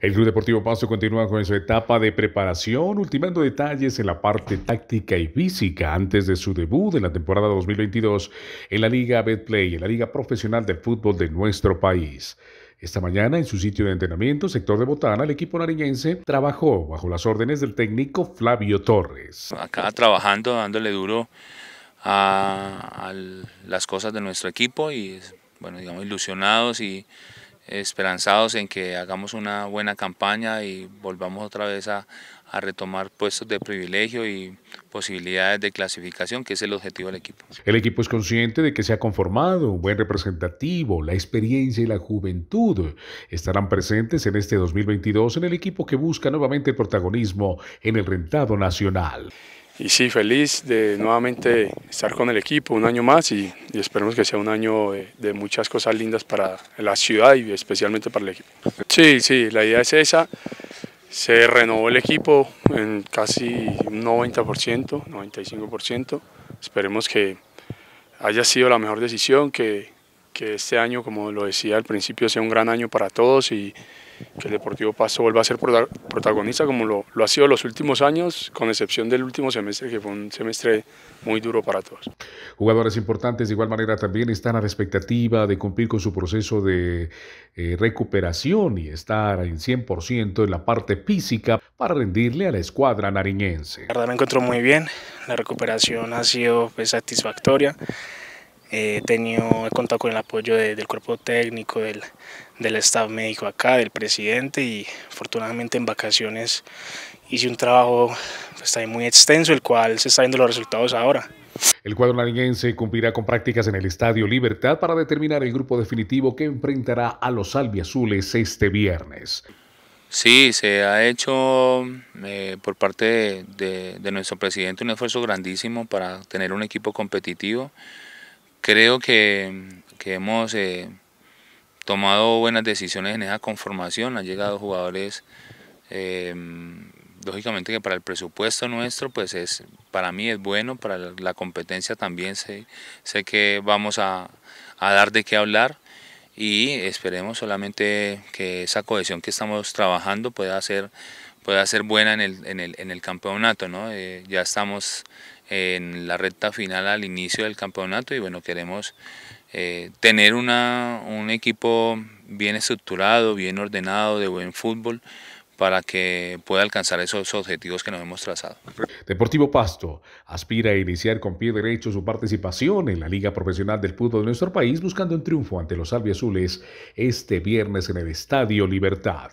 El Club Deportivo Paso continúa con su etapa de preparación, ultimando detalles en la parte táctica y física antes de su debut en la temporada 2022 en la Liga Betplay, en la Liga Profesional del Fútbol de nuestro país. Esta mañana, en su sitio de entrenamiento, sector de Botana, el equipo nariñense trabajó bajo las órdenes del técnico Flavio Torres. Acá trabajando, dándole duro a las cosas de nuestro equipo y, bueno, digamos, ilusionados y esperanzados en que hagamos una buena campaña y volvamos otra vez a, retomar puestos de privilegio y posibilidades de clasificación, que es el objetivo del equipo. El equipo es consciente de que se ha conformado un buen representativo, la experiencia y la juventud estarán presentes en este 2022 en el equipo que busca nuevamente el protagonismo en el rentado nacional y sí, feliz de nuevamente estar con el equipo un año más y, esperemos que sea un año de, de, muchas cosas lindas para la ciudad y especialmente para el equipo. Sí, sí, la idea es esa. Se renovó el equipo en casi un 90%, 95%. Esperemos que haya sido la mejor decisión, que que este año, como lo decía al principio, sea un gran año para todos y que el Deportivo Pasto vuelva a ser protagonista como lo, lo, ha sido los últimos años, con excepción del último semestre, que fue un semestre muy duro para todos. Jugadores importantes de igual manera también están a la expectativa de cumplir con su proceso de eh, recuperación y estar en 100% en la parte física para rendirle a la escuadra nariñense. La verdad me encuentro muy bien, la recuperación ha sido pues, satisfactoria he tenido, he contado con el apoyo del cuerpo técnico, del, del staff médico acá, del presidente y afortunadamente en vacaciones hice un trabajo pues, muy extenso, el cual se está viendo los resultados ahora. El cuadro nariñense cumplirá con prácticas en el Estadio Libertad para determinar el grupo definitivo que enfrentará a los albiazules este viernes. Sí, se ha hecho eh, por parte de, de nuestro presidente un esfuerzo grandísimo para tener un equipo competitivo creo que, hemos eh, tomado buenas decisiones en esa conformación. Han llegado jugadores, em, lógicamente que para el presupuesto nuestro, pues es para mí es bueno, para la competencia también sé, sé que vamos a, dar de qué hablar y esperemos solamente que esa cohesión que estamos trabajando pueda ser, pueda ser buena en el, campeonato. ¿no? Eh, ya estamos en la recta final al inicio del campeonato y bueno, queremos eh, tener una, un equipo bien estructurado, bien ordenado, de buen fútbol para que pueda alcanzar esos objetivos que nos hemos trazado. Deportivo Pasto aspira a iniciar con pie derecho su participación en la Liga Profesional del Fútbol de nuestro país buscando un triunfo ante los albiazules este viernes en el Estadio Libertad.